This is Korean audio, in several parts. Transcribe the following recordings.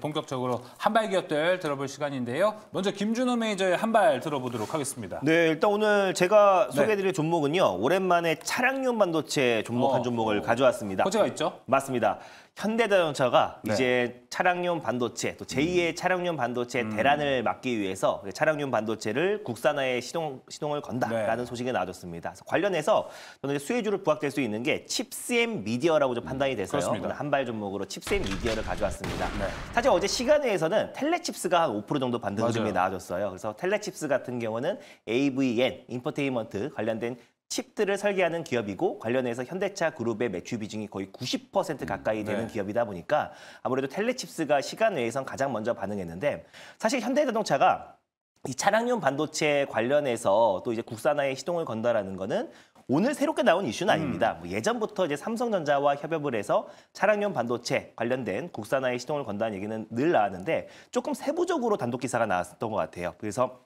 본격적으로 한발 기업들 들어볼 시간인데요. 먼저 김준호 메이저의 한발 들어보도록 하겠습니다. 네, 일단 오늘 제가 네. 소개해드릴 종목은요. 오랜만에 차량용 반도체 종목 어, 한 종목을 어, 가져왔습니다. 호재가 있죠? 맞습니다. 현대자동차가 네. 이제 차량용 반도체 또 제2의 음. 차량용 반도체 음. 대란을 막기 위해서 차량용 반도체를 국산화에 시동, 시동을 건다라는 네. 소식이 나왔습니다. 관련해서 저는 수혜주를 부각될 수 있는 게 칩스앤 미디어라고 좀 음, 판단이 돼서요. 음, 한발 종목으로 칩스앤 미디어를 가져왔습니다. 네. 사실 어제 시간에서는 텔레칩스가 한 5% 정도 반등 흐름이 나와줬어요. 그래서 텔레칩스 같은 경우는 AVN 인포테인먼트 관련된 칩들을 설계하는 기업이고 관련해서 현대차 그룹의 매출 비중이 거의 90% 가까이 음, 되는 네. 기업이다 보니까 아무래도 텔레칩스가 시간 외에선 가장 먼저 반응했는데 사실 현대자동차가 이 차량용 반도체 관련해서 또 이제 국산화에 시동을 건다라는 거는 오늘 새롭게 나온 이슈는 아닙니다. 음. 뭐 예전부터 이제 삼성전자와 협업을 해서 차량용 반도체 관련된 국산화에 시동을 건다는 얘기는 늘 나왔는데 조금 세부적으로 단독 기사가 나왔던 것 같아요. 그래서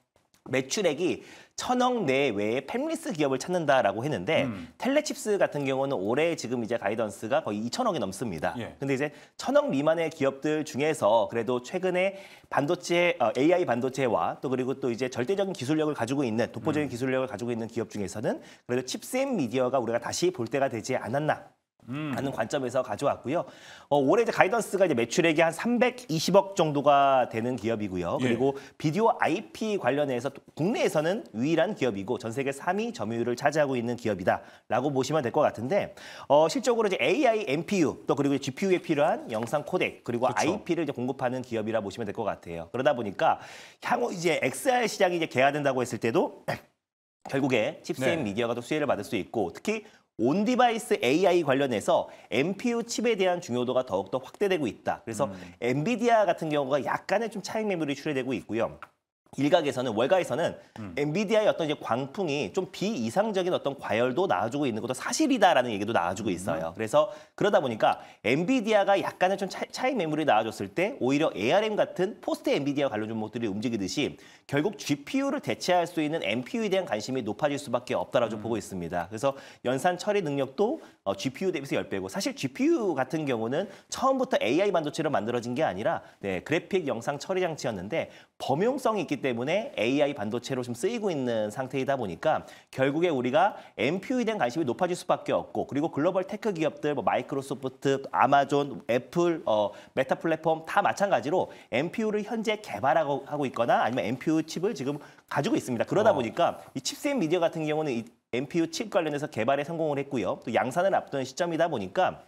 매출액이 천억 내외의 팹리스 기업을 찾는다라고 했는데 음. 텔레칩스 같은 경우는 올해 지금 이제 가이던스가 거의 2천억이 넘습니다. 예. 근데 이제 천억 미만의 기업들 중에서 그래도 최근에 반도체 어, AI 반도체와 또 그리고 또 이제 절대적인 기술력을 가지고 있는 독보적인 음. 기술력을 가지고 있는 기업 중에서는 그래도 칩스앤미디어가 우리가 다시 볼 때가 되지 않았나 하는 관점에서 가져왔고요. 어, 올해 이제 가이던스가 이제 매출액이 한 320억 정도가 되는 기업이고요. 예. 그리고 비디오 IP 관련해서 국내에서는 유일한 기업이고 전 세계 3위 점유율을 차지하고 있는 기업이다라고 보시면 될 것 같은데 어, 실적으로 이제 AI MPU 또 그리고 GPU에 필요한 영상 코덱 그리고 그쵸. 그렇죠. IP를 이제 공급하는 기업이라 보시면 될 것 같아요. 그러다 보니까 향후 이제 XR 시장이 이제 개화된다고 했을 때도 결국에 칩셋 네. 미디어가 또 수혜를 받을 수 있고 특히 온 디바이스 AI 관련해서 MPU 칩에 대한 중요도가 더욱더 확대되고 있다. 그래서 음. 엔비디아 같은 경우가 약간의 좀 차익 매물이 출해되고 있고요. 일각에서는 월가에서는 음. 엔비디아의 어떤 이제 광풍이 좀 비이상적인 어떤 과열도 나와주고 있는 것도 사실이다라는 얘기도 나와주고 음. 있어요. 음. 그래서 그러다 보니까 엔비디아가 약간의 좀 차, 이 매물이 나와줬을 때 오히려 ARM 같은 포스트 엔비디아 관련 종목들이 움직이듯이 결국 GPU를 대체할 수 있는 NPU에 대한 관심이 높아질 수밖에 없다라고 음. 보고 있습니다. 그래서 연산 처리 능력도 어, GPU 대비해서 1 0배고 사실 GPU 같은 경우는 처음부터 AI 반도체로 만들어진 게 아니라 네, 그래픽 영상 처리 장치였는데 범용성이 있기 때문에 때문에 AI 반도체로 좀 쓰이고 있는 상태이다 보니까 결국에 우리가 MPU에 대한 관심이 높아질 수밖에 없고 그리고 글로벌 테크 기업들 뭐 마이크로소프트, 아마존, 애플, 어, 메타 플랫폼 다 마찬가지로 MPU를 현재 개발하고 하고 있거나 아니면 MPU 칩을 지금 가지고 있습니다. 그러다 어. 보니까 이 칩셋 미디어 같은 경우는 이 MPU 칩 관련해서 개발에 성공을 했고요. 또 양산을 앞둔 시점이다 보니까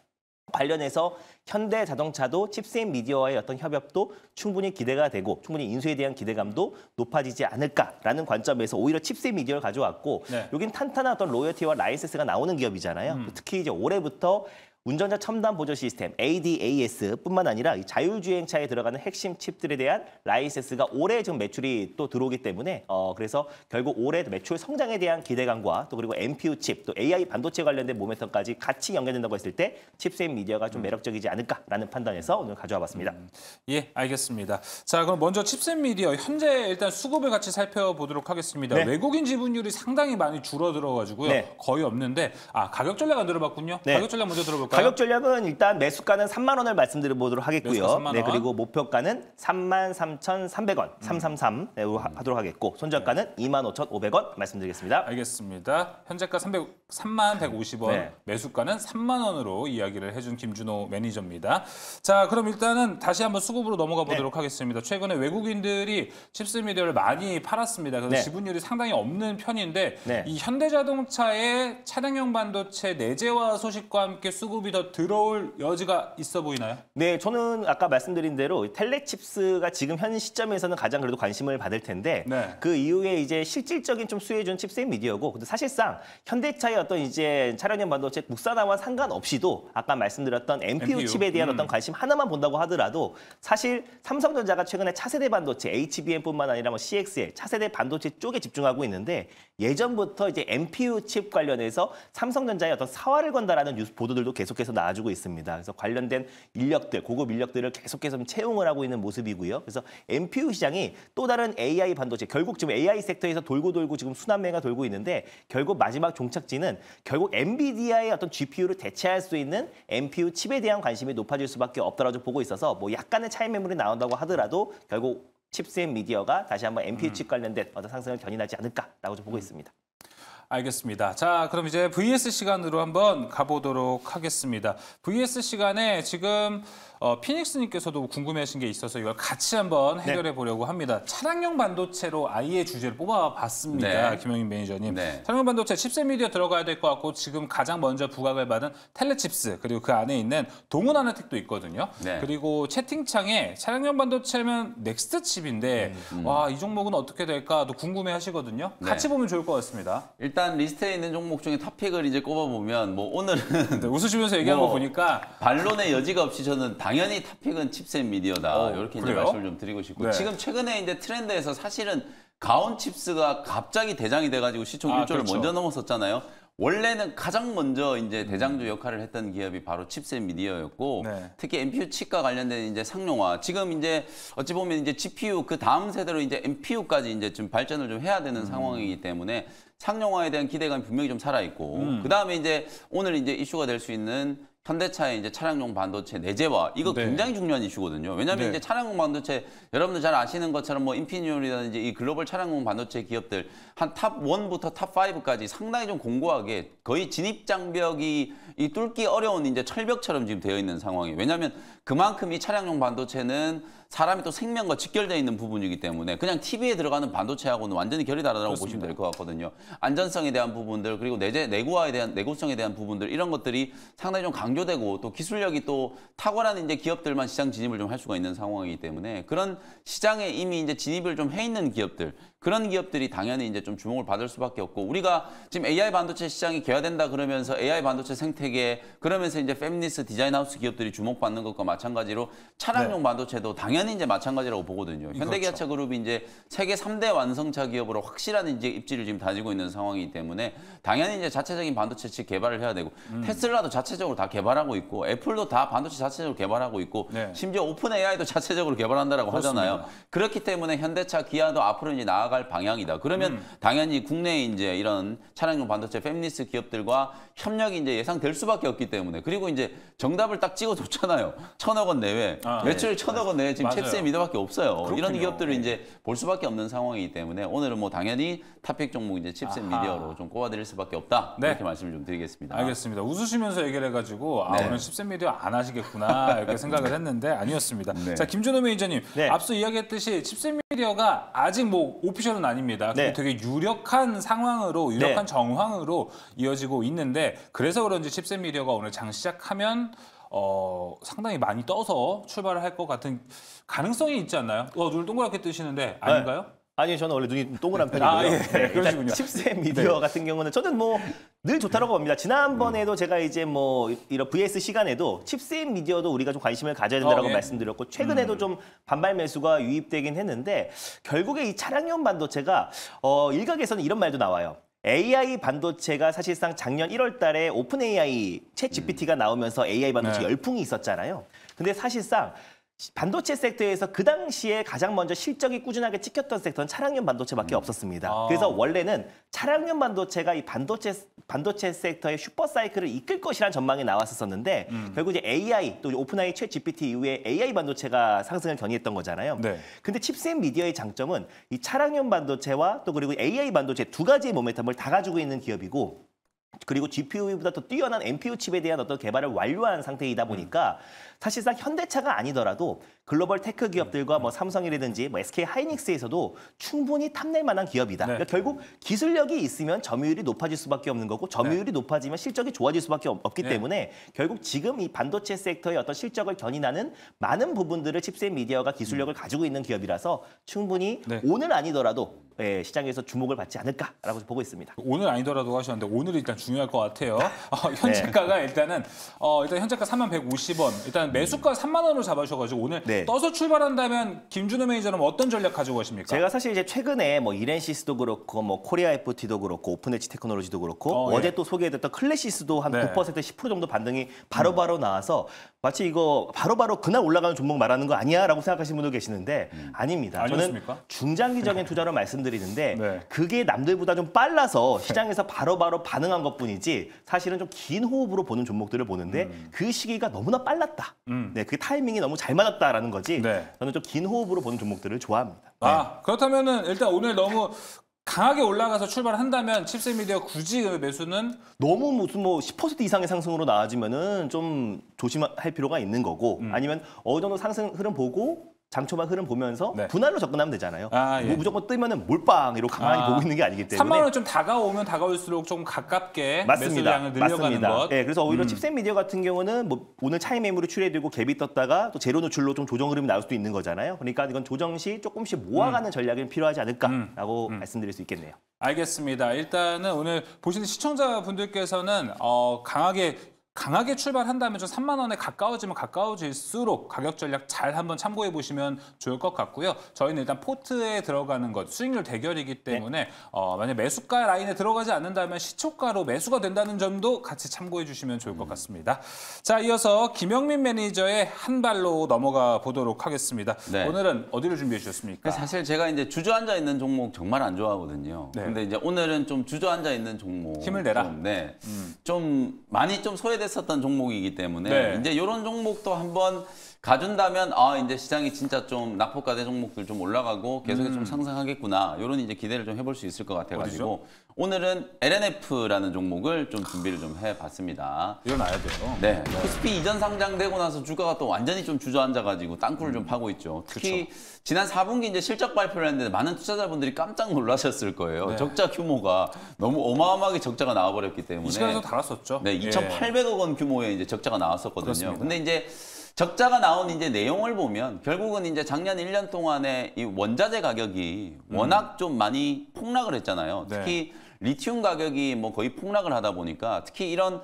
관련해서 현대 자동차도 칩스앤 미디어와의 어떤 협업도 충분히 기대가 되고 충분히 인수에 대한 기대감도 높아지지 않을까라는 관점에서 오히려 칩스앤 미디어를 가져왔고 네. 여긴 탄탄한 어떤 로열티와 라이센스가 나오는 기업이잖아요. 음. 특히 이제 올해부터 운전자 첨단 보조 시스템 ADAS뿐만 아니라 자율주행차에 들어가는 핵심 칩들에 대한 라이센스가 올해 지금 매출이 또 들어오기 때문에 어 그래서 결국 올해 매출 성장에 대한 기대감과 또 그리고 MPU 칩, 또 AI 반도체 관련된 모멘텀까지 같이 연결된다고 했을 때 칩셋 미디어가 좀 음. 매력적이지 않을까라는 판단에서 오늘 가져와 봤습니다. 음, 예, 알겠습니다. 자, 그럼 먼저 칩셋 미디어 현재 일단 수급을 같이 살펴보도록 하겠습니다. 네. 외국인 지분율이 상당히 많이 줄어들어 가지고요. 네. 거의 없는데 아, 가격 전략 안 들어봤군요. 네. 가격 전략 먼저 들어볼까요? 그러니까 가격 전략은 일단 매수가는 3만 원을 말씀드려 보도록 하겠고요. 네, 그리고 목표가는 3만 3,300원, 333 네, 로 하도록 하겠고 손절가는 네. 2만 5,500원 말씀드리겠습니다. 알겠습니다. 현재가 3만 150원, 네. 매수가는 3만 원으로 이야기를 해준 김준호 매니저입니다. 자, 그럼 일단은 다시 한번 수급으로 넘어가 네. 보도록 네. 하겠습니다. 최근에 외국인들이 칩스미디어를 많이 팔았습니다. 그래서 네. 지분율이 상당히 없는 편인데 네. 이 현대자동차의 차량용 반도체 내재화 소식과 함께 수급 수급더 들어올 여지가 있어 보이나요? 네, 저는 아까 말씀드린 대로 텔레칩스가 지금 현 시점에서는 가장 그래도 관심을 받을 텐데 네. 그 이후에 이제 실질적인 좀 수혜준 칩셋 미디어고 근데 사실상 현대차의 어떤 이제 차량용 반도체 국산화와 상관없이도 아까 말씀드렸던 MPU, MPU. 칩에 대한 음. 어떤 관심 하나만 본다고 하더라도 사실 삼성전자가 최근에 차세대 반도체 HBM뿐만 아니라 뭐 CXL 차세대 반도체 쪽에 집중하고 있는데 예전부터 이제 MPU 칩 관련해서 삼성전자에 어떤 사활을 건다라는 뉴스 보도들도 계속해서 나와주고 있습니다. 그래서 관련된 인력들, 고급 인력들을 계속해서 채용을 하고 있는 모습이고요. 그래서 MPU 시장이 또 다른 AI 반도체, 결국 지금 AI 섹터에서 돌고 돌고 지금 순환매가 돌고 있는데 결국 마지막 종착지는 결국 엔비디아의 어떤 GPU를 대체할 수 있는 MPU 칩에 대한 관심이 높아질 수밖에 없더라고 보고 있어서 뭐 약간의 차이 매물이 나온다고 하더라도 결국 칩스앤 미디어가 다시 한번 MPU 칩 음. 관련된 어떤 상승을 견인하지 않을까라고 좀 보고 음. 있습니다. 알겠습니다. 자, 그럼 이제 VS 시간으로 한번 가보도록 하겠습니다. VS 시간에 지금 어, 피닉스님께서도 궁금해하신 게 있어서 이걸 같이 한번 네. 해결해 보려고 네. 합니다. 차량용 반도체로 아이의 주제를 뽑아봤습니다. 네. 김영민 매니저님. 네. 차량용 반도체 10세 미디어 들어가야 될 것 같고 지금 가장 먼저 부각을 받은 텔레칩스 그리고 그 안에 있는 동훈 아나틱도 있거든요. 네. 그리고 채팅창에 차량용 반도체면 넥스트 칩인데 음, 음. 와이 종목은 어떻게 될까 도 궁금해하시거든요. 네. 같이 보면 좋을 것 같습니다. 일단 리스트에 있는 종목 중에 탑픽을 이제 꼽아보면 뭐 오늘은 웃으시면서 얘기한 뭐, 거 보니까 반론의 여지가 없이 저는 다 당연히 탑픽은 칩셋 미디어다. 어, 이렇게 이제 말씀을 좀 드리고 싶고 네. 지금 최근에 이제 트렌드에서 사실은 가온 칩스가 갑자기 대장이 돼가지고 시총 아, 1조를 그렇죠. 먼저 넘어섰잖아요 원래는 가장 먼저 이제 음. 대장주 역할을 했던 기업이 바로 칩셋 미디어였고 네. 특히 MPU 칩과 관련된 이제 상용화 지금 이제 어찌 보면 이제 GPU 그 다음 세대로 이제 MPU까지 이제 좀 발전을 좀 해야 되는 음. 상황이기 때문에 상용화에 대한 기대감이 분명히 좀 살아 있고 음. 그다음에 이제 오늘 이제 이슈가 될 수 있는 현대차의 이제 차량용 반도체 내재화 이거 네. 굉장히 중요한 이슈거든요. 왜냐하면 네. 이제 차량용 반도체 여러분들 잘 아시는 것처럼 뭐 인피니온이라든지 이 글로벌 차량용 반도체 기업들 한 탑 원부터탑 파이브까지 상당히 좀 공고하게 거의 진입 장벽이 이 뚫기 어려운 이제 철벽처럼 지금 되어 있는 상황이에요. 왜냐하면 그만큼 이 차량용 반도체는 사람이 또 생명과 직결되어 있는 부분이기 때문에 그냥 TV에 들어가는 반도체하고는 완전히 결이 다르다고 보시면 될 것 같거든요. 안전성에 대한 부분들 그리고 내재 내구화에 대한 내구성에 대한 부분들 이런 것들이 상당히 좀 강조 강조되고 또 기술력이 또 탁월한 이제 기업들만 시장 진입을 좀 할 수가 있는 상황이기 때문에 그런 시장에 이미 이제 진입을 좀 해 있는 기업들 그런 기업들이 당연히 이제 좀 주목을 받을 수밖에 없고 우리가 지금 AI 반도체 시장이 개화된다 그러면서 AI 반도체 생태계 그러면서 이제 페미니스 디자인 하우스 기업들이 주목받는 것과 마찬가지로 차량용 네. 반도체도 당연히 이제 마찬가지라고 보거든요. 현대기아차 그룹이 이제 세계 3대 완성차 기업으로 확실한 이제 입지를 지금 다지고 있는 상황이기 때문에 당연히 이제 자체적인 반도체 측 개발을 해야 되고 음. 테슬라도 자체적으로 다 개발하고 있고 애플도 다 반도체 자체적으로 개발하고 있고 네. 심지어 오픈 AI도 자체적으로 개발한다라고 그렇습니다. 하잖아요. 그렇기 때문에 현대차 기아도 앞으로 이제 나아가 나갈 방향이다. 그러면 음. 당연히 국내에 이제 이런 차량용 반도체 페미니스트 기업들과 협력이 이제 예상될 수밖에 없기 때문에 그리고 이제 정답을 딱 찍어줬잖아요. 천억 원 내외 아, 네. 매출 네. 천억 원 내외 지금 챗세 미더밖에 없어요. 그렇군요. 이런 기업들을 네. 이제 볼 수밖에 없는 상황이기 때문에 오늘은 뭐 당연히 탑픽 종목 이제 칩셋 미디어로 좀 꼽아드릴 수밖에 없다 네. 이렇게 말씀을 좀 드리겠습니다. 알겠습니다. 웃으시면서 얘기를 해가지고 아 네. 오늘 칩셋 미디어 안 하시겠구나 이렇게 생각을 했는데 아니었습니다. 네. 자 김준호 매니저님 앞서 이야기했듯이 칩셋 미디어가 아직 뭐 오피셜은 아닙니다. 네. 되게 유력한 상황으로 네. 유력한 네. 정황으로 이어지고 있는데 그래서 그런지 10세 미디어가 오늘 장 시작하면 어, 상당히 많이 떠서 출발을 할 것 같은 가능성이 있지 않나요? 어, 눈을 동그랗게 뜨시는데 네. 아닌가요? 네. 아니 저는 원래 눈이 동그란 아, 편이고요. 아, 예. 네, 그러시군요. 10세 미디어 네. 같은 경우는 저는 뭐 늘 좋다라고 봅니다. 지난번에도 음. 제가 이제 뭐 이런 VS 시간에도 10세 미디어도 우리가 좀 관심을 가져야 된다고 어, 예. 말씀드렸고 최근에도 음. 좀 반발 매수가 유입되긴 했는데 결국에 이 차량용 반도체가 어 일각에서는 이런 말도 나와요. AI 반도체가 사실상 작년 1월 달에 오픈 AI 챗 GPT가 음. 나오면서 AI 반도체 네. 열풍이 있었잖아요. 근데 사실상 반도체 섹터에서 그 당시에 가장 먼저 실적이 꾸준하게 찍혔던 섹터는 차량용 반도체밖에 음. 없었습니다. 아. 그래서 원래는 차량용 반도체가 이 반도체 반도체 섹터의 슈퍼 사이클을 이끌 것이라는 전망이 나왔었는데 음. 결국 이제 AI 또 오픈아이 최 GPT 이후에 AI 반도체가 상승을 견이했던 거잖아요. 네. 근데 칩셋 미디어의 장점은 이 차량용 반도체와 또 그리고 AI 반도체 두 가지의 모멘텀을 다 가지고 있는 기업이고 그리고 GPU보다 더 뛰어난 NPU 칩에 대한 어떤 개발을 완료한 상태이다 보니까 음. 사실상 현대차가 아니더라도 글로벌 테크 네. 기업들과 뭐 네. 삼성이라든지 뭐 SK 하이닉스에서도 충분히 탐낼 만한 기업이다. 네. 그러니까 결국 기술력이 있으면 점유율이 높아질 수밖에 없는 거고 점유율이 네. 높아지면 실적이 좋아질 수밖에 없기 네. 때문에 결국 지금 이 반도체 섹터의 어떤 실적을 견인하는 많은 부분들을 칩셋 미디어가 기술력을 음. 가지고 있는 기업이라서 충분히 네. 오늘 아니더라도 예, 시장에서 주목을 받지 않을까라고 보고 있습니다. 오늘 아니더라도 하셨는데 오늘이 일단 중요할 것 같아요. 어, 현재가가 일단은 어, 일단 현재가 3만 150원, 일단 매수가 3만 원으로 잡아주셔가지고 오늘 네. 떠서 출발한다면 김준호 매니저는 어떤 전략 가지고 계십니까? 제가 사실 이제 최근에 뭐 이렌시스도 그렇고 뭐 코리아 FT도 그렇고 오픈엣지 테크놀로지도 그렇고 어, 예. 제또 소개해드렸던 클래시스도 한 9% 10% 정도 반등이 바로바로 바로 나와서 마치 이거 바로바로 바로 그날 올라가는 종목 말하는 거 아니야? 라고 생각하시는 분도 계시는데 음. 아닙니다. 아니었습니까? 저는 중장기적인 투자로 말씀드리는데 네. 그게 남들보다 좀 빨라서 네. 시장에서 바로바로 바로 반응한 것 뿐이지 사실은 좀 긴 호흡으로 보는 종목들을 보는데 음. 그 시기가 너무나 빨랐다. 음. 네, 그 타이밍이 너무 잘 맞았다라는 거지 네. 저는 좀 긴 호흡으로 보는 종목들을 좋아합니다. 아, 그렇다면은 일단 오늘 너무 강하게 올라가서 출발한다면 칩스 미디어 굳이 그 매수는 너무 무슨 뭐 10% 이상의 상승으로 나아지면은 좀 조심할 필요가 있는 거고 음. 아니면 어느 정도 상승 흐름 보고 장초반 흐름 보면서 네. 분할로 접근하면 되잖아요. 아, 뭐 예. 무조건 뜨면은 몰빵 이렇게 가만히 아, 보고 있는 게 아니기 때문에 3만 원을 좀 다가오면 다가올수록 좀 가깝게 맞습니다. 매수량을 늘려가는 맞습니다. 것. 예, 그래서 오히려 음. 칩셋 미디어 같은 경우는 뭐 오늘 차이 매물이 출해되고 갭이 떴다가 또 제로 노출로 좀 조정 흐름이 나올 수도 있는 거잖아요. 그러니까 이건 조정 시 조금씩 모아가는 음. 전략이 필요하지 않을까라고 음. 음. 말씀드릴 수 있겠네요. 알겠습니다. 일단은 오늘 보시는 시청자분들께서는 어, 강하게 강하게 출발한다면 좀 3만 원에 가까워지면 가까워질수록 가격 전략 잘 한번 참고해 보시면 좋을 것 같고요. 저희는 일단 포트에 들어가는 것 수익률 대결이기 네. 때문에 네. 어, 만약 매수가 라인에 들어가지 않는다면 시초가로 매수가 된다는 점도 같이 참고해 주시면 좋을 것 음. 같습니다. 자, 이어서 김영민 매니저의 한 발로 넘어가 보도록 하겠습니다. 네. 오늘은 어디를 준비해 주셨습니까? 사실 제가 이제 주저앉아 있는 종목 정말 안 좋아하거든요. 네. 근데 이제 오늘은 좀 주저앉아 있는 종목 힘을 내라. 좀, 네, 음. 좀 많이 좀 소외된 했었던 종목이기 때문에 네. 이제 이런 종목도 한번 가준다면 아 이제 시장이 진짜 좀 낙폭가대 종목들 좀 올라가고 계속해서 음. 좀 상승하겠구나 이런 이제 기대를 좀 해볼 수 있을 것 같아가지고 어디죠? 오늘은 LNF라는 종목을 좀 준비를 좀 해봤습니다. 일어나야 돼요. 네, 네. 코스피 이전 상장되고 나서 주가가 또 완전히 좀 주저앉아가지고 땅굴을 음. 좀 파고 있죠. 특히 그쵸. 그렇죠. 지난 4분기 이제 실적 발표를 했는데 많은 투자자분들이 깜짝 놀라셨을 거예요. 네. 적자 규모가 너무 어마어마하게 적자가 나와버렸기 때문에 이 시간에서 달았었죠. 네, 2,800억 예. 원 규모의 이제 적자가 나왔었거든요. 그렇습니다. 근데 이제 적자가 나온 이제 내용을 보면 결국은 이제 작년 1년 동안에 이 원자재 가격이 음. 워낙 좀 많이 폭락을 했잖아요. 네. 특히 리튬 가격이 뭐 거의 폭락을 하다 보니까 특히 이런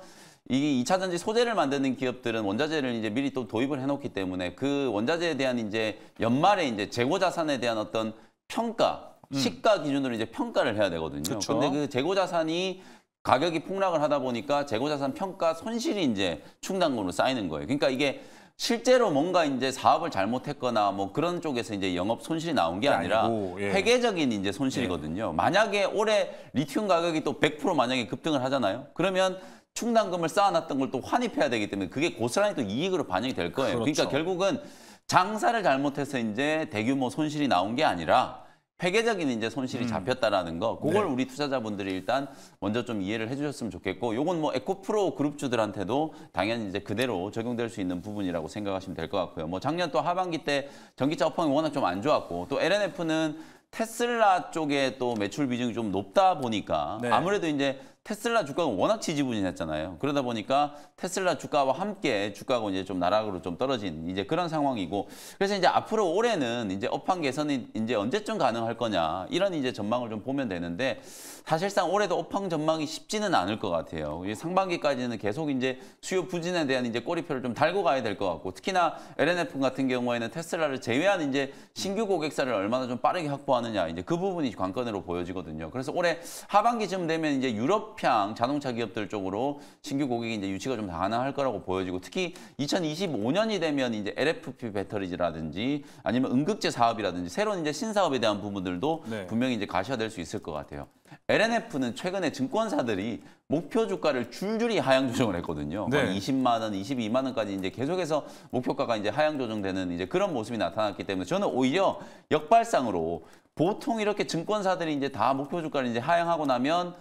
이 2차 전지 소재를 만드는 기업들은 원자재를 이제 미리 또 도입을 해놓기 때문에 그 원자재에 대한 이제 연말에 이제 재고 자산에 대한 어떤 평가 음. 시가 기준으로 이제 평가를 해야 되거든요. 그런데 그 재고 자산이 가격이 폭락을 하다 보니까 재고자산 평가 손실이 이제 충당금으로 쌓이는 거예요. 그러니까 이게 실제로 뭔가 이제 사업을 잘못했거나 뭐 그런 쪽에서 이제 영업 손실이 나온 게 아니라 아니고, 예. 회계적인 이제 손실이거든요. 예. 만약에 올해 리튬 가격이 또 100% 만약에 급등을 하잖아요. 그러면 충당금을 쌓아놨던 걸 또 환입해야 되기 때문에 그게 고스란히 또 이익으로 반영이 될 거예요. 그러니까 그렇죠. 그러니까 결국은 장사를 잘못해서 이제 대규모 손실이 나온 게 아니라 회계적인 이제 손실이 음. 잡혔다라는 거 그걸 네. 우리 투자자분들이 일단 먼저 좀 이해를 해주셨으면 좋겠고 요건 뭐 에코프로 그룹주들한테도 당연히 이제 그대로 적용될 수 있는 부분이라고 생각하시면 될 것 같고요. 뭐 작년 또 하반기 때 전기차 업황이 워낙 좀 안 좋았고 또 LNF는 테슬라 쪽에 또 매출 비중이 좀 높다 보니까 네. 아무래도 이제 테슬라 주가는 워낙 지지분이했잖아요 그러다 보니까 테슬라 주가와 함께 주가가 이제 좀 나락으로 좀 떨어진 이제 그런 상황이고 그래서 이제 앞으로 올해는 이제 업황 개선이 이제 언제쯤 가능할 거냐 이런 이제 전망을 좀 보면 되는데 사실상 올해도 업황 전망이 쉽지는 않을 것 같아요. 상반기까지는 계속 이제 수요 부진에 대한 이제 꼬리표를 좀 달고 가야 될 것 같고 특히나 LNF 같은 경우에는 테슬라를 제외한 이제 신규 고객사를 얼마나 좀 빠르게 확보하느냐 이제 그 부분이 관건으로 보여지거든요. 그래서 올해 하반기쯤 되면 이제 유럽 서평 자동차 기업들 쪽으로 신규 고객이 이제 유치가 좀 가능할 거라고 보여지고 특히 2025년이 되면 이제 LFP 배터리라든지 아니면 응급제 사업이라든지 새로운 이제 신사업에 대한 부분들도 네. 분명히 이제 가셔야될 수 있을 것 같아요. LNF는 최근에 증권사들이 목표 주가를 줄줄이 하향 조정을 했거든요. 네. 20만 원, 22만 원까지 이제 계속해서 목표가가 이제 하향 조정되는 이제 그런 모습이 나타났기 때문에 저는 오히려 역발상으로 보통 이렇게 증권사들이 이제 다 목표 주가를 이제 하향하고 나면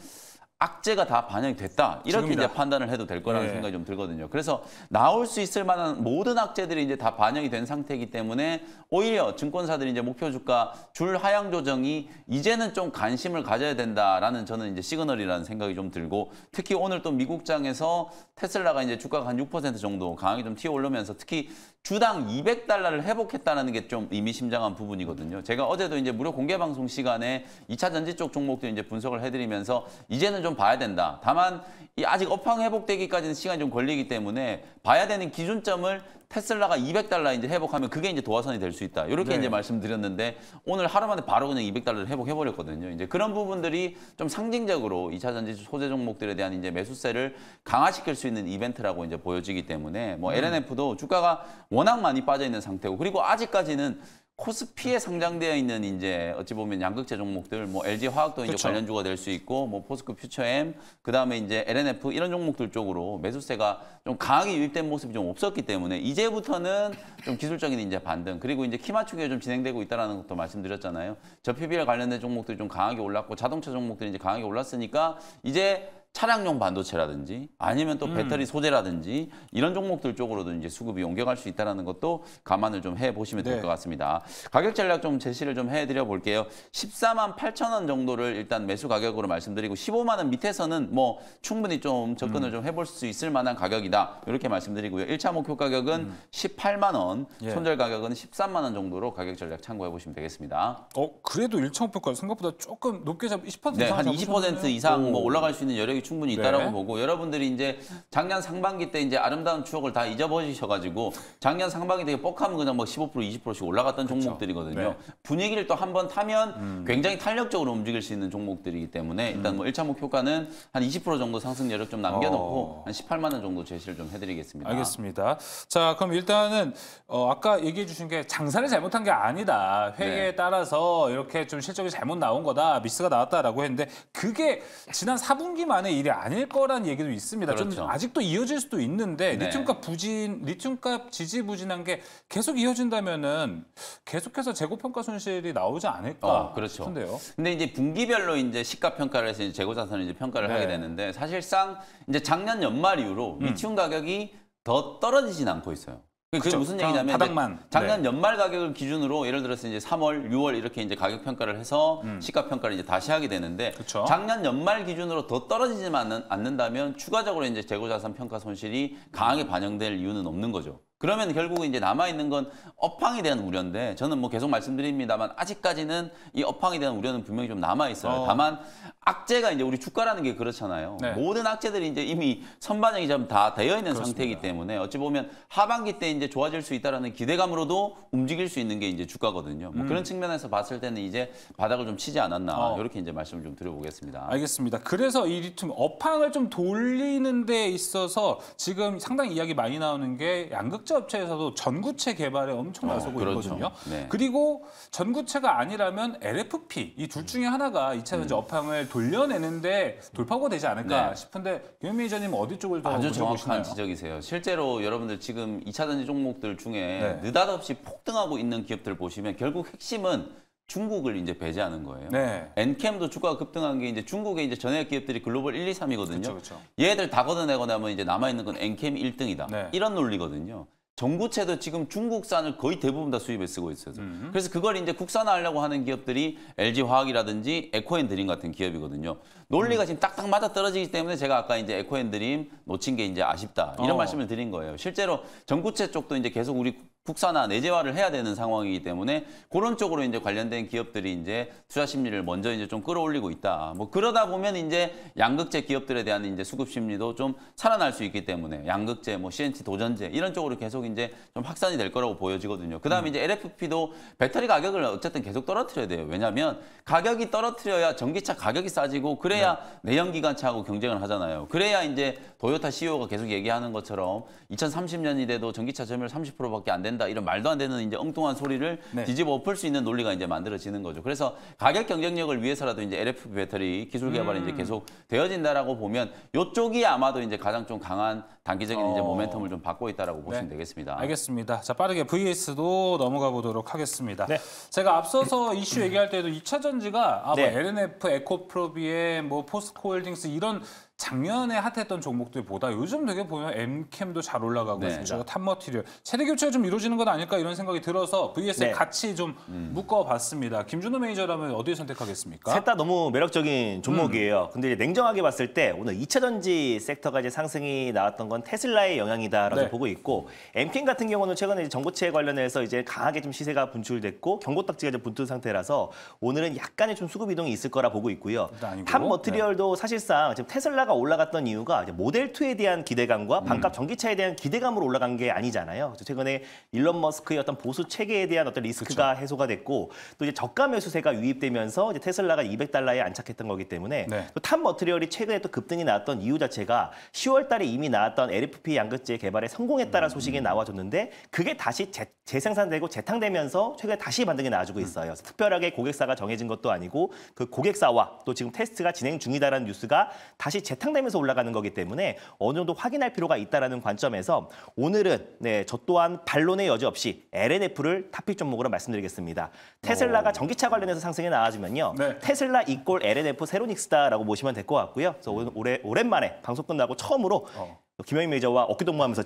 악재가 다 반영이 됐다. 이렇게 지금이다. 이제 판단을 해도 될 거라는 네. 생각이 좀 들거든요. 그래서 나올 수 있을 만한 모든 악재들이 이제 다 반영이 된 상태이기 때문에 오히려 증권사들이 이제 목표 주가 줄 하향 조정이 이제는 좀 관심을 가져야 된다라는 저는 이제 시그널이라는 생각이 좀 들고 특히 오늘 또 미국장에서 테슬라가 이제 주가가 한 6% 정도 강하게 좀 튀어 올르면서 특히 주당 200달러를 회복했다는 게 좀 의미심장한 부분이거든요. 제가 어제도 이제 무료 공개 방송 시간에 2차 전지 쪽 종목들 이제 분석을 해드리면서 이제는 좀 봐야 된다. 다만 이 아직 업황 회복되기까지는 시간이 좀 걸리기 때문에 봐야 되는 기준점을 테슬라가 200달러 이제 회복하면 그게 이제 도화선이 될 수 있다. 이렇게 네. 이제 말씀드렸는데 오늘 하루 만에 바로 그냥 200달러를 회복해 버렸거든요. 이제 그런 부분들이 좀 상징적으로 2차 전지 소재 종목들에 대한 이제 매수세를 강화시킬 수 있는 이벤트라고 이제 보여지기 때문에 뭐 음. LNF도 주가가 워낙 많이 빠져 있는 상태고 그리고 아직까지는 코스피에 상장되어 있는 이제 어찌 보면 양극재 종목들 뭐 LG 화학도 이제 그렇죠. 관련주가 될 수 있고 뭐 포스코 퓨처엠 그다음에 이제 LNF 이런 종목들 쪽으로 매수세가 좀 강하게 유입된 모습이 좀 없었기 때문에 이제부터는 좀 기술적인 이제 반등 그리고 이제 키마축기좀 진행되고 있다라는 것도 말씀드렸잖아요. 저 PBR 관련된 종목들이 좀 강하게 올랐고 자동차 종목들이 이제 강하게 올랐으니까 이제 차량용 반도체라든지 아니면 또 음. 배터리 음. 소재라든지 이런 종목들 쪽으로도 이제 수급이 옮겨갈 수 있다는 것도 감안을 좀 해보시면 네. 될것 같습니다. 가격 전략 좀 제시를 좀 해드려 볼게요. 14만 8천 원 정도를 일단 매수 가격으로 말씀드리고 15만 원 밑에서는 뭐 충분히 좀 접근을 음. 좀 해볼 수 있을 만한 가격이다. 이렇게 말씀드리고요. 1차 목표 가격은 음. 18만 원, 예. 손절 가격은 13만 원 정도로 가격 전략 참고해 보시면 되겠습니다. 어 그래도 1차 목표가 생각보다 조금 높게 잡20% 네, 이상 한20% 이상 뭐 올라갈 수 있는 여력이 노력이 충분히 있다라고 네. 보고 여러분들이 이제 작년 상반기 때 이제 아름다운 추억을 다 잊어버리셔가지고 작년 상반기 때 뻑하면 그냥 뭐 15% 20%씩 올라갔던 그렇죠. 종목들이거든요. 네. 분위기를 또 한 번 타면 음. 굉장히 탄력적으로 움직일 수 있는 종목들이기 때문에 일단 뭐 1차 음. 목효과는한 20% 정도 상승 여력 좀 남겨놓고 어. 한 18만 원 정도 제시를 좀 해드리겠습니다. 알겠습니다. 자 그럼 일단은 어, 아까 얘기해 주신 게 장사를 잘못한 게 아니다. 회계에 네. 따라서 이렇게 좀 실적이 잘못 나온 거다. 미스가 나왔다라고 했는데 그게 지난 4분기 만에 만의 일이 아닐 거란 얘기도 있습니다. 그렇죠. 좀 아직도 이어질 수도 있는데 네. 리튬값 부진, 리튬값 지지부진한 게 계속 이어진다면은 계속해서 재고 평가 손실이 나오지 않을까 어, 그렇죠. 싶은데요. 근데 이제 분기별로 이제 시가 평가를 해서 이제 재고 자산을 이제 평가를 네. 하게 되는데 사실상 이제 작년 연말 이후로 음. 리튬 음. 가격이 더 떨어지진 않고 있어요. 그게 그렇죠. 무슨 얘기냐면 바닥만. 작년 네. 연말 가격을 기준으로 예를 들어서 이제 3월, 6월 이렇게 이제 가격 평가를 해서 음. 시가 평가를 이제 다시 하게 되는데 그렇 작년 연말 기준으로 더 떨어지지만 않는다면 추가적으로 이제 재고자산 평가 손실이 강하게 반영될 이유는 없는 거죠. 그러면 결국은 이제 남아있는 건 업황에 대한 우려인데 저는 뭐 계속 말씀드립니다만 아직까지는 이 업황에 대한 우려는 분명히 좀 남아있어요. 어. 다만 악재가 이제 우리 주가라는 게 그렇잖아요. 네. 모든 악재들이 이제 이미 선반영이 좀 다 되어 있는 상태이기 때문에 어찌 보면 하반기 때 이제 좋아질 수 있다라는 기대감으로도 움직일 수 있는 게 이제 주가거든요. 뭐 음. 그런 측면에서 봤을 때는 이제 바닥을 좀 치지 않았나 어. 이렇게 이제 말씀을 좀 드려보겠습니다. 알겠습니다. 그래서 이리좀 업황을 좀 돌리는 데 있어서 지금 상당히 이야기 많이 나오는 게 양극적 탑 업체에서도 전구체 개발에 엄청 어, 나서고 그렇죠. 있거든요. 네. 그리고 전구체가 아니라면 LFP 이 둘 중에 하나가 이차 전지 음. 업황을 돌려내는데 돌파구 되지 않을까 네. 싶은데 김현미 기자님 어디 쪽을 더 아주 정확한 보시나요? 지적이세요. 실제로 여러분들 지금 이차 전지 종목들 중에 네. 느닷없이 폭등하고 있는 기업들 보시면 결국 핵심은 중국을 이제 배제하는 거예요. 네. 엔캠도 주가가 급등한 게 이제 중국의 이제 전해 기업들이 글로벌 1, 2, 3이거든요. 그쵸, 그쵸. 얘들 다걷어내거 나면 하 이제 남아 있는 건 엔캠 1등이다. 네. 이런 논리거든요. 전구체도 지금 중국산을 거의 대부분 다 수입에 쓰고 있어요. 음. 그래서 그걸 이제 국산화하려고 하는 기업들이 LG화학이라든지 에코앤드림 같은 기업이거든요. 논리가 지금 딱딱 맞아 떨어지기 때문에 제가 아까 이제 에코앤드림 놓친 게 이제 아쉽다 이런 어. 말씀을 드린 거예요. 실제로 전구체 쪽도 이제 계속 우리 국산화 내재화를 해야 되는 상황이기 때문에 그런 쪽으로 이제 관련된 기업들이 이제 투자 심리를 먼저 이제 좀 끌어올리고 있다. 뭐 그러다 보면 이제 양극재 기업들에 대한 이제 수급 심리도 좀 살아날 수 있기 때문에 양극재 뭐 CNC 도전제 이런 쪽으로 계속 이제 좀 확산이 될 거라고 보여지거든요. 그다음에 음. 이제 LFP도 배터리 가격을 어쨌든 계속 떨어뜨려야 돼요. 왜냐하면 가격이 떨어뜨려야 전기차 가격이 싸지고 그래야 그래야 내연기관차하고 네. 경쟁을 하잖아요. 그래야 이제 도요타 CEO가 계속 얘기하는 것처럼 2030년이 돼도 전기차 점유율 30%밖에 안 된다 이런 말도 안 되는 이제 엉뚱한 소리를 네. 뒤집어 엎을 수 있는 논리가 이제 만들어지는 거죠. 그래서 가격 경쟁력을 위해서라도 이제 LFP 배터리 기술 개발이 음. 이제 계속 되어진다라고 보면 이쪽이 아마도 이제 가장 좀 강한 단기적인 어. 이제 모멘텀을 좀 받고 있다라고 네. 보시면 되겠습니다. 알겠습니다. 자 빠르게 VS도 넘어가 보도록 하겠습니다. 네. 제가 앞서서 이슈 얘기할 때도 2차 전지가 아, 뭐 네. LNF 에코프로비에 뭐 포스코홀딩스 이런 작년에 핫했던 종목들보다 요즘 되게 보면 M캠도 잘 올라가고 네. 있습니다. 탑머티리얼. 체대 교체가 좀 이루어지는 건 아닐까 이런 생각이 들어서 VS에 네. 같이 좀 음. 묶어봤습니다. 김준호 매니저라면 어디 선택하겠습니까? 셋 다 너무 매력적인 종목이에요. 음. 근데 냉정하게 봤을 때 오늘 2차전지 섹터가 이제 상승이 나왔던 건 테슬라의 영향이다라고 네. 보고 있고 M캠 같은 경우는 최근에 전고체 관련해서 이제 강하게 좀 시세가 분출됐고 경고딱지가 좀 붙은 상태라서 오늘은 약간의 좀 수급 이동이 있을 거라 보고 있고요. 탑 머티리얼도 네. 사실상 지금 테슬라가 셀러가 올라갔던 이유가 모델 2에 대한 기대감과 음. 반값 전기차에 대한 기대감으로 올라간 게 아니잖아요. 최근에 일론 머스크의 어떤 보수 체계에 대한 어떤 리스크가 그렇죠. 해소가 됐고 또 이제 저가 매수세가 유입되면서 이제 테슬라가 200달러에 안착했던 거기 때문에 네. 또탑 머트리얼이 최근에 또 급등이 나왔던 이유 자체가 10월 달에 이미 나왔던 LFP 양극재 개발에 성공했다는 음. 소식이 나와줬는데 그게 다시 재, 생산되고 재탕되면서 최근에 다시 반등이 나와주고 음. 있어요. 특별하게 고객사가 정해진 것도 아니고 그 고객사와 또 지금 테스트가 진행 중이다라는 뉴스가 다시 재탕되면서 올라가는 거기 때문에 어느 정도 확인할 필요가 있다는 라 관점에서 오늘은 네, 저 또한 반론의 여지 없이 LNF를 탑픽 종목으로 말씀드리겠습니다. 테슬라가 오. 어. 전기차 관련해서 상승이 나아지면요 네. 테슬라 이꼴 LNF 세로닉스다라고 보시면 될 것 같고요. 그래서 오늘 래 오랜만에 방송 끝나고 처음으로 어. 김영희 매저와 니 어깨 동무하면서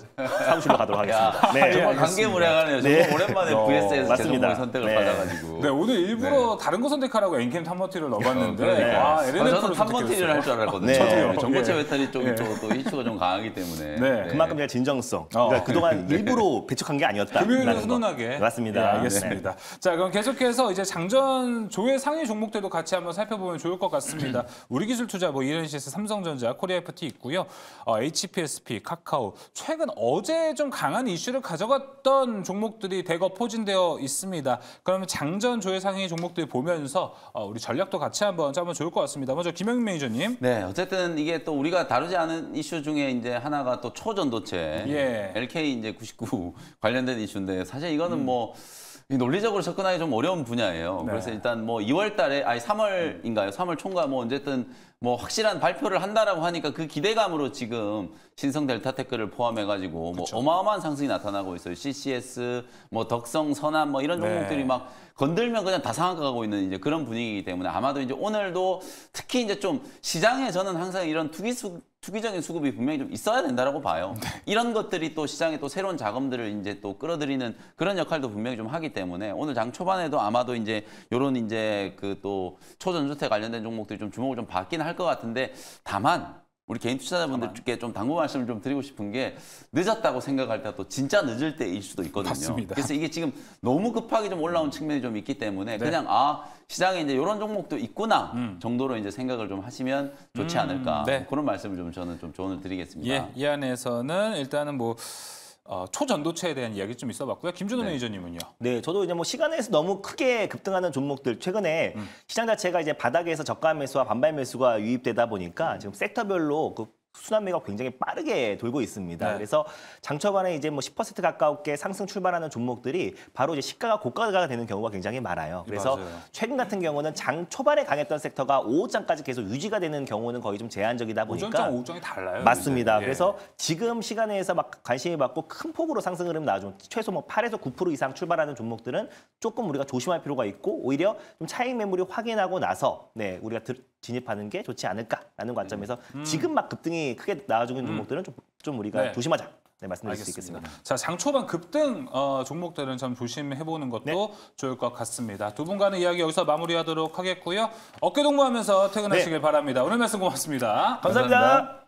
사무실로 가도록 하겠습니다. 네. 정말 관계무량하네요. 네. 오랜만에 VS에서 네. 제동의 선택을 네. 받아가지고. 네, 오늘 일부러 네. 다른 거 선택하라고 엔캠 탐머티를 넣어봤는데 어, 그 아, LNF로 아, 저는 탐머티를 할 줄 알았거든요. 저도 정보체 메탈이 쪽이 예. 또 이슈가 좀 강하기 때문에. 네. 네. 그만큼 제가 진정성. 어. 그러니까 그동안 일부러 배척한 게 아니었다. 금요일은 훈훈하게. 맞습니다. 예, 알겠습니다. 자, 그럼 계속해서 이제 장전 조회 상위 종목들도 같이 한번 살펴보면 좋을 것 같습니다. 우리 기술 투자, 뭐 이런 시스 삼성전자, 코리아 FT 있고요. 어, HPS HP, 카카오 최근 어제 좀 강한 이슈를 가져갔던 종목들이 대거 포진되어 있습니다. 그러면 장전 조회상의 종목들 보면서 어, 우리 전략도 같이 한번 짜면 좋을 것 같습니다. 먼저 김영민 매니저님. 네, 어쨌든 이게 또 우리가 다루지 않은 이슈 중에 이제 하나가 또 초전도체 예. LK 이제 99 관련된 이슈인데 사실 이거는 음. 뭐 논리적으로 접근하기 좀 어려운 분야예요. 네. 그래서 일단 뭐 2월 달에 아니 3월인가요? 3월 총과 뭐 어쨌든 뭐 확실한 발표를 한다라고 하니까 그 기대감으로 지금 신성 델타테크를 포함해가지고 뭐 어마어마한 상승이 나타나고 있어요. CCS, 뭐 덕성, 선암 뭐 이런 네. 종목들이 네. 막 건들면 그냥 다 상한가가고 있는 이제 그런 분위기이기 때문에 아마도 이제 오늘도 특히 이제 좀 시장에 저는 항상 이런 투기수 투기적인 수급이 분명히 좀 있어야 된다라고 봐요. 네. 이런 것들이 또 시장에 또 새로운 자금들을 이제 또 끌어들이는 그런 역할도 분명히 좀 하기 때문에 오늘 장 초반에도 아마도 이제 요런 이제 그 또 초전주택 관련된 종목들이 좀 주목을 좀 받긴 할 것 같은데 다만 우리 개인 투자자분들께 좀 당부 말씀을 좀 드리고 싶은 게 늦었다고 생각할 때 또 진짜 늦을 때일 수도 있거든요. 맞습니다. 그래서 이게 지금 너무 급하게 좀 올라온 측면이 좀 있기 때문에 네. 그냥 아 시장에 이제 이런 종목도 있구나 음. 정도로 이제 생각을 좀 하시면 좋지 음. 않을까 음, 네. 그런 말씀을 좀 저는 좀 조언을 드리겠습니다. 예, 이 안에서는 일단은 뭐. 어, 초전도체에 대한 이야기 좀 있어봤고요. 김준호 네. 매니저님은요? 네, 저도 이제 뭐 시간에서 너무 크게 급등하는 종목들 최근에 음. 시장 자체가 이제 바닥에서 저가 매수와 반발 매수가 유입되다 보니까 음. 지금 섹터별로 그 순환매가 굉장히 빠르게 돌고 있습니다. 네. 그래서 장처반에 이제 뭐 10% 가까우게 상승 출발하는 종목들이 바로 이제 시가가 고가가 되는 경우가 굉장히 많아요. 그래서 맞아요. 최근 같은 경우는 장 초반에 강했던 섹터가 5호장까지 계속 유지가 되는 경우는 거의 좀 제한적이다 보니까 5장5장이 달라요. 맞습니다. 예. 그래서 지금 시간에서 막 관심이 받고 큰 폭으로 상승 흐름 나와주 최소 뭐 8에서 9% 이상 출발하는 종목들은 조금 우리가 조심할 필요가 있고 오히려 좀 차익 매물이 확인하고 나서 네 우리가 들, 진입하는 게 좋지 않을까라는 네. 관점에서 음. 지금 막 급등이 크게 나와주고 있는 음. 종목들은 좀, 좀 우리가 네. 조심하자. 네, 말씀드릴 알겠습니다. 수 있겠습니다. 자, 장 초반 급등 어, 종목들은 참 조심해보는 것도 네. 좋을 것 같습니다. 두 분간의 이야기 여기서 마무리하도록 하겠고요. 어깨 동무하면서 퇴근하시길 네. 바랍니다. 오늘 말씀 고맙습니다 감사합니다. 감사합니다.